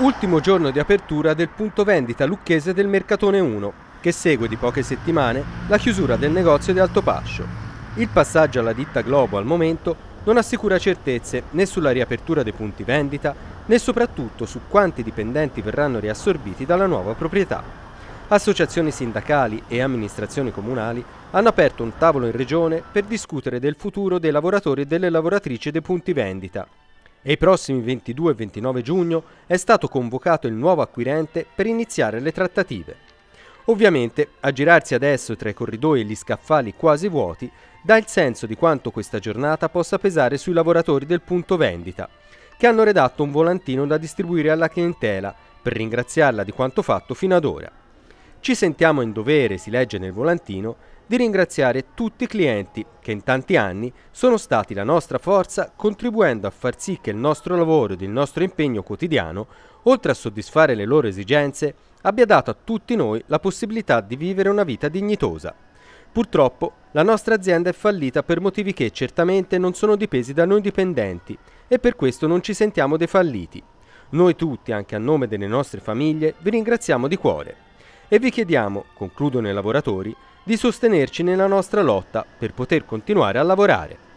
ultimo giorno di apertura del punto vendita lucchese del Mercatone 1, che segue di poche settimane la chiusura del negozio di Altopascio. Il passaggio alla ditta Globo al momento non assicura certezze né sulla riapertura dei punti vendita né soprattutto su quanti dipendenti verranno riassorbiti dalla nuova proprietà. Associazioni sindacali e amministrazioni comunali hanno aperto un tavolo in regione per discutere del futuro dei lavoratori e delle lavoratrici dei punti vendita e i prossimi 22 e 29 giugno è stato convocato il nuovo acquirente per iniziare le trattative. Ovviamente, a girarsi adesso tra i corridoi e gli scaffali quasi vuoti dà il senso di quanto questa giornata possa pesare sui lavoratori del punto vendita, che hanno redatto un volantino da distribuire alla clientela per ringraziarla di quanto fatto fino ad ora. Ci sentiamo in dovere, si legge nel volantino, di ringraziare tutti i clienti che in tanti anni sono stati la nostra forza contribuendo a far sì che il nostro lavoro ed il nostro impegno quotidiano, oltre a soddisfare le loro esigenze, abbia dato a tutti noi la possibilità di vivere una vita dignitosa. Purtroppo la nostra azienda è fallita per motivi che certamente non sono dipesi da noi dipendenti e per questo non ci sentiamo dei falliti. Noi tutti, anche a nome delle nostre famiglie, vi ringraziamo di cuore e vi chiediamo, concludono i lavoratori, di sostenerci nella nostra lotta per poter continuare a lavorare.